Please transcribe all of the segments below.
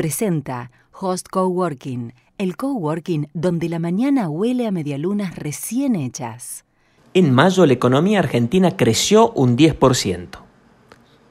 presenta Host Coworking, el coworking donde la mañana huele a medialunas recién hechas. En mayo la economía argentina creció un 10%.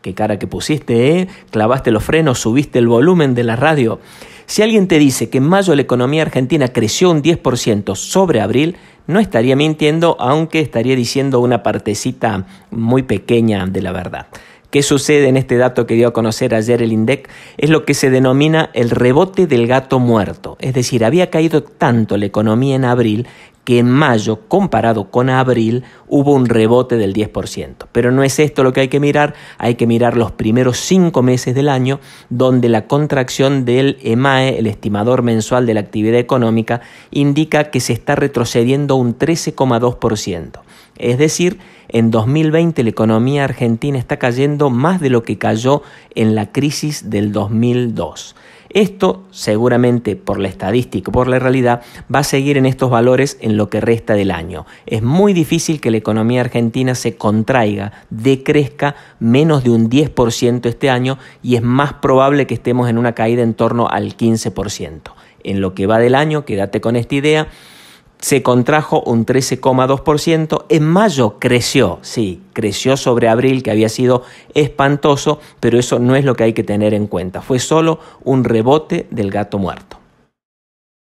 Qué cara que pusiste, ¿eh? Clavaste los frenos, subiste el volumen de la radio. Si alguien te dice que en mayo la economía argentina creció un 10% sobre abril, no estaría mintiendo, aunque estaría diciendo una partecita muy pequeña de la verdad. ¿Qué sucede en este dato que dio a conocer ayer el INDEC? Es lo que se denomina el rebote del gato muerto. Es decir, había caído tanto la economía en abril que en mayo, comparado con abril, hubo un rebote del 10%. Pero no es esto lo que hay que mirar, hay que mirar los primeros cinco meses del año, donde la contracción del EMAE, e, el estimador mensual de la actividad económica, indica que se está retrocediendo un 13,2%. Es decir, en 2020 la economía argentina está cayendo más de lo que cayó en la crisis del 2002. Esto, seguramente por la estadística, por la realidad, va a seguir en estos valores en lo que resta del año. Es muy difícil que la economía argentina se contraiga, decrezca menos de un 10% este año y es más probable que estemos en una caída en torno al 15%. En lo que va del año, quédate con esta idea, se contrajo un 13,2%, en mayo creció, sí, creció sobre abril que había sido espantoso, pero eso no es lo que hay que tener en cuenta, fue solo un rebote del gato muerto.